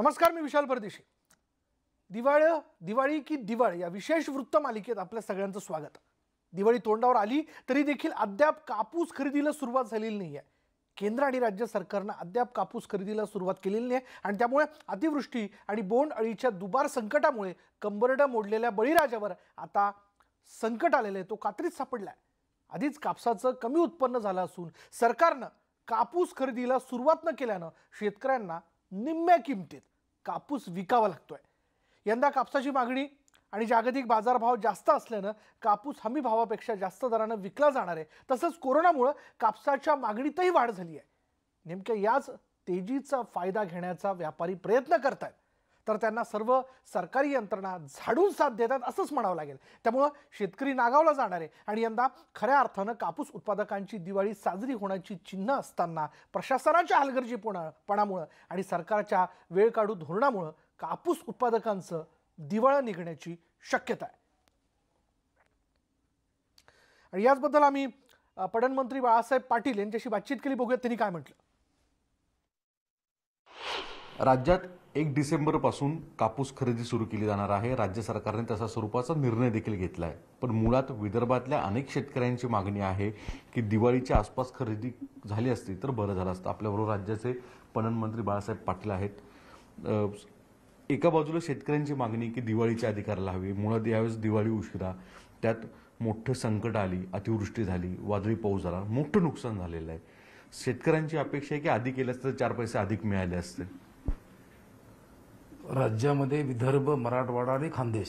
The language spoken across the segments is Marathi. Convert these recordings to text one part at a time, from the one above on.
नमस्कार मी विशाल परदेशी दिवाळ दिवाळी की दिवाळ या विशेष वृत्त मालिकेत आपल्या सगळ्यांचं स्वागत दिवाळी तोंडावर आली तरी देखील अद्याप कापूस खरेदीला सुरुवात झालेली नाही आहे केंद्र आणि राज्य सरकारनं अद्याप कापूस खरेदीला सुरुवात केलेली नाही आणि त्यामुळे अतिवृष्टी आणि बोंड अळीच्या दुबार संकटामुळे कंबरडा मोडलेल्या बळीराजावर आता संकट आलेलं आहे तो कात्रीत सापडला आहे आधीच कापसाचं कमी उत्पन्न झालं असून सरकारनं कापूस खरेदीला सुरुवात न केल्यानं शेतकऱ्यांना निम्म्या किमतीत कापूस विकावा लागतोय यंदा कापसाची मागणी आणि जागतिक बाजारभाव जास्त असल्यानं कापूस हमी भावापेक्षा जास्त दरानं विकला जाणार आहे तसंच कोरोनामुळं कापसाच्या मागणीतही वाढ झाली आहे नेमक्या याच तेजीचा फायदा घेण्याचा व्यापारी प्रयत्न करत आहेत तर त्यांना सर्व सरकारी यंत्रणा झाडून साथ देतात असंच म्हणावं लागेल त्यामुळं शेतकरी नागावला जाणार आहे आणि यंदा खऱ्या अर्थानं कापूस उत्पादकांची दिवाळी साजरी होण्याची चिन्ह असताना प्रशासनाच्या हलगर्जीपणापणामुळं आणि सरकारच्या वेळ काढू धोरणामुळं कापूस उत्पादकांचं दिवाळं निघण्याची शक्यता आहे आणि याचबद्दल आम्ही पडन मंत्री बाळासाहेब पाटील यांच्याशी बातचीत केली बघूयात त्यांनी काय म्हटलं राज्यात एक डिसेंबरपासून कापूस खरेदी सुरू केली जाणार आहे राज्य सरकारने तसा स्वरूपाचा निर्णय देखील घेतला आहे पण मुळात विदर्भातल्या अनेक शेतकऱ्यांची मागणी आहे की दिवाळीच्या आसपास खरेदी झाली असती तर बरं झालं असतं आपल्याबरोबर राज्याचे पणन मंत्री बाळासाहेब पाटील आहेत एका बाजूला शेतकऱ्यांची मागणी की दिवाळीच्या अधिकाराला हवी मुळात यावेळेस दिवाळी उशिरा त्यात मोठं संकट आली अतिवृष्टी झाली वादळी पाऊस झाला मोठं नुकसान झालेलं आहे शेतकऱ्यांची अपेक्षा आहे की आधी केलं तर चार पैसे अधिक मिळाले असते राज्यामध्ये विदर्भ मराठवाडा आणि खानदेश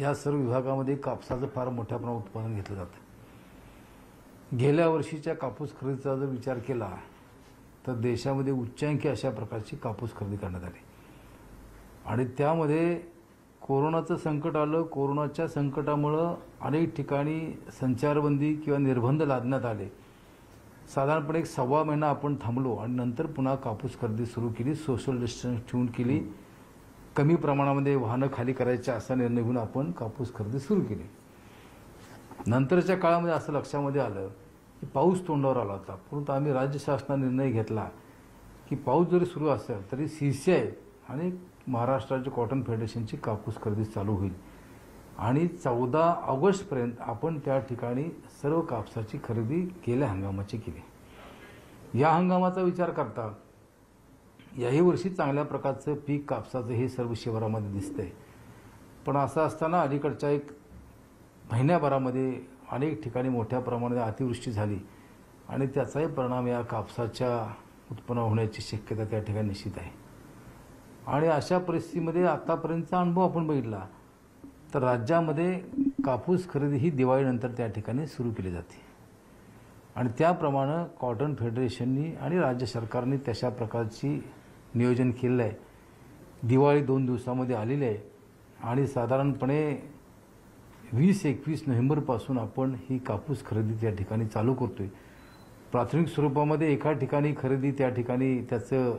या सर्व विभागामध्ये कापसाचं फार मोठ्या प्रमाणात उत्पादन घेतलं जातं गेल्या वर्षीच्या कापूस खरेदीचा जर विचार केला तर देशामध्ये उच्चांकी अशा प्रकारची कापूस खरेदी करण्यात आली आणि त्यामध्ये कोरोनाचं संकट आलं कोरोनाच्या संकटामुळं अनेक ठिकाणी संचारबंदी किंवा निर्बंध लादण्यात आले साधारणपणे एक सव्वा महिना आपण थांबलो आणि नंतर पुन्हा कापूस खरेदी सुरू केली सोशल डिस्टन्स ठेवून केली कमी प्रमाणामध्ये वाहनं खाली करायच्या असा निर्णय घेऊन आपण कापूस खरेदी सुरू केली नंतरच्या काळामध्ये असं लक्षामध्ये आलं की पाऊस तोंडावर आला होता परंतु आम्ही राज्य शासनाने निर्णय घेतला की पाऊस जरी सुरू असेल तरी सी सी आय आणि महाराष्ट्राच्या कॉटन फेडरेशनची कापूस खरेदी चालू होईल आणि चौदा ऑगस्टपर्यंत आपण त्या ठिकाणी सर्व कापसाची खरेदी केल्या हंगामाची केली या हंगामाचा विचार करता याही वर्षी चांगल्या प्रकारचं पीक कापसाचं हे सर्व शिवारामध्ये दिसतंय पण असं असताना अलीकडच्या एक महिन्याभरामध्ये अनेक ठिकाणी मोठ्या प्रमाणात अतिवृष्टी झाली आणि त्याचाही परिणाम या कापसाच्या उत्पन्न होण्याची शक्यता त्या ठिकाणी निश्चित आहे आणि अशा परिस्थितीमध्ये आतापर्यंतचा अनुभव आपण बघितला तर राज्यामध्ये कापूस खरेदी ही दिवाळीनंतर त्या ठिकाणी सुरू केली जाते आणि त्याप्रमाणे कॉटन फेडरेशननी आणि राज्य सरकारने तशा प्रकारची नियोजन केलेलं आहे दिवाळी दोन दिवसामध्ये आलेली आहे आणि साधारणपणे वीस एकवीस नोव्हेंबरपासून आपण ही कापूस खरेदी त्या ठिकाणी चालू करतो आहे प्राथमिक स्वरूपामध्ये एका ठिकाणी खरेदी त्या ठिकाणी त्याचं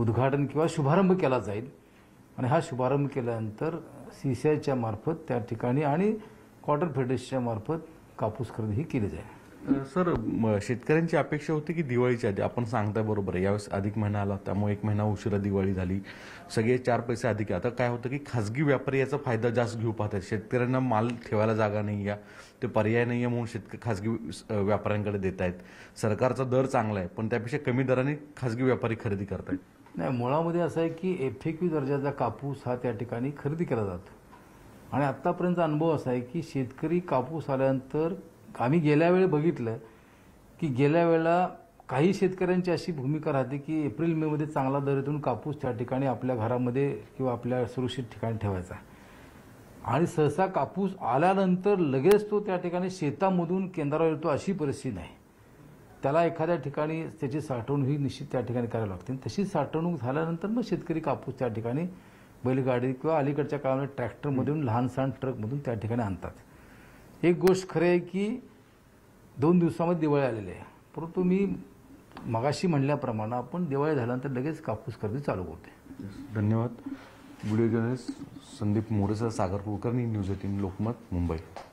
उद्घाटन किंवा शुभारंभ केला जाईल आणि हा शुभारंभ केल्यानंतर सी सी आयच्या मार्फत त्या ठिकाणी आणि कॉटन फेडरेशनच्या मार्फत कापूस खरेदी ही केली जाईल सर शेतकऱ्यांची अपेक्षा होती की दिवाळीच्या आधी आपण सांगताय बरोबर आहे यावेळेस अधिक महिना आला त्यामुळे एक महिना उशिरा दिवाळी झाली सगळे चार पैसे अधिक आता काय होतं की खाजगी व्यापारी याचा फायदा जास्त घेऊ पाहतात शेतकऱ्यांना माल ठेवायला जागा नाही या ते पर्याय नाही आहे म्हणून शेतकरी खाजगी व्यापाऱ्यांकडे देत आहेत सरकारचा दर चांगला आहे पण त्यापेक्षा कमी दराने खाजगी व्यापारी खरेदी करत आहेत नाही मुळामध्ये असं आहे की एफ दर्जाचा कापूस हा त्या ठिकाणी खरेदी केला जातो आणि आत्तापर्यंत अनुभव असा आहे की शेतकरी कापूस आल्यानंतर आम्ही गेल्या वेळी बघितलं की गेल्या वेळेला काही शेतकऱ्यांची अशी भूमिका राहते की एप्रिल मेमध्ये चांगला दर कापूस त्या ठिकाणी आपल्या घरामध्ये किंवा आपल्या सुरक्षित ठिकाणी ठेवायचा आणि सहसा कापूस आल्यानंतर लगेच तो त्या ठिकाणी शेतामधून केंद्रावर येतो अशी परिस्थिती नाही त्याला एखाद्या ठिकाणी त्याची साठवणूक ही निश्चित त्या ठिकाणी करावी लागते तशी साठवणूक झाल्यानंतर मग शेतकरी कापूस त्या ठिकाणी बैलगाडी किंवा अलीकडच्या काळामध्ये ट्रॅक्टरमधून सहान ट्रकमधून त्या ठिकाणी आणतात एक गोष्ट खरं आहे की दोन दिवसामध्ये दिवाळी आलेली आहे परंतु मी मगाशी म्हणल्याप्रमाणे आपण दिवाळी झाल्यानंतर लगेच कापूस खरेदी चालू होते धन्यवाद व्हिडिओ जर्नलिस्ट संदीप मोरेसा सागर कुलकर्णी न्यूज एटीन लोकमत मुंबई